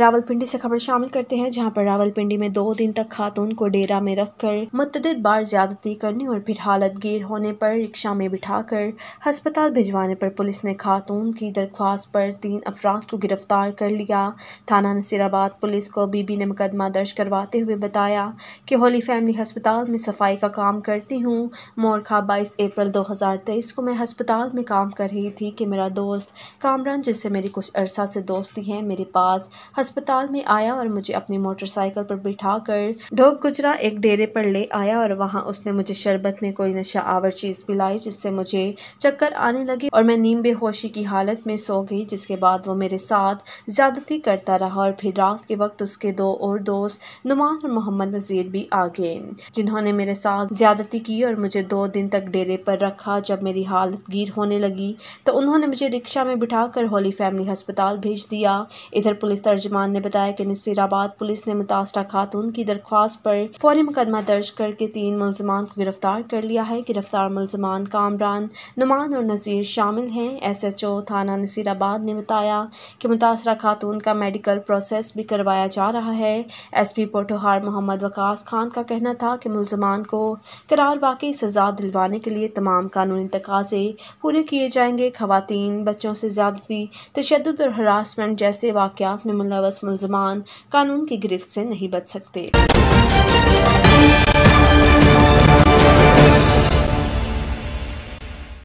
रावलपिंडी से खबर शामिल करते हैं जहां पर रावलपिंडी में दो दिन तक खातून को डेरा में रखकर मतदीद बार ज्यादती करने और फिर हालत गिर होने पर रिक्शा में बिठाकर हस्पताल भिजवाने पर पुलिस ने खातून की दरख्वास्त पर तीन अफराद को गिरफ्तार कर लिया थाना नसीराबाद पुलिस को बीबी ने मुकदमा दर्ज करवाते हुए बताया कि होली फैमिली हस्पताल में सफाई का काम करती हूँ मोरखा बाईस अप्रैल दो को मैं हस्पताल में काम कर रही थी कि मेरा दोस्त कामरान जिससे मेरी कुछ अरसा से दोस्ती है मेरे पास अस्पताल में आया और मुझे अपनी मोटरसाइकिल पर बिठा कर ढोक गुजरा एक डेरे पर ले आया और वहाँ उसने मुझे शरबत में कोई नशा आवर चीज़ पिलाई जिससे मुझे चक्कर आने लगे और मैं नीम बेहोशी की हालत में सो गई जिसके बाद वो मेरे साथ ज़्यादती करता रहा और फिर रात के वक्त उसके दो और दोस्त नुमान और मोहम्मद नज़ीर भी आ गए जिन्होंने मेरे साथ ज़्यादती की और मुझे दो दिन तक डेरे पर रखा जब मेरी हालत गिर होने लगी तो उन्होंने मुझे रिक्शा में बिठा कर होली फैमिली अस्पताल भेज दिया इधर पुलिस तर्जमा रहमान ने बताया कि नसीराबाद पुलिस ने मुतासर खातून की दरख्वास्त पर फौरी मुकदमा दर्ज करके तीन मुलजमान को गिरफ्तार कर लिया है गिरफ्तार मुलजमान कामरान नुमान और नज़ीर शामिल हैं एस एच ओ थाना नसीराबाद ने बताया कि मुतासर खातून का मेडिकल प्रोसेस भी करवाया जा रहा है एस पी पोटोहार मोहम्मद वकास खान का कहना था कि मुलजमान को करार वाकई सजा दिलवाने के लिए तमाम कानूनी तकाजे पूरे किए जाएंगे खातन बच्चों से ज़्यादती तशद और हरासमेंट जैसे वाकत में मुलव बदकियावस मुलजमान कानून की गिरफ्त से नहीं बच सकते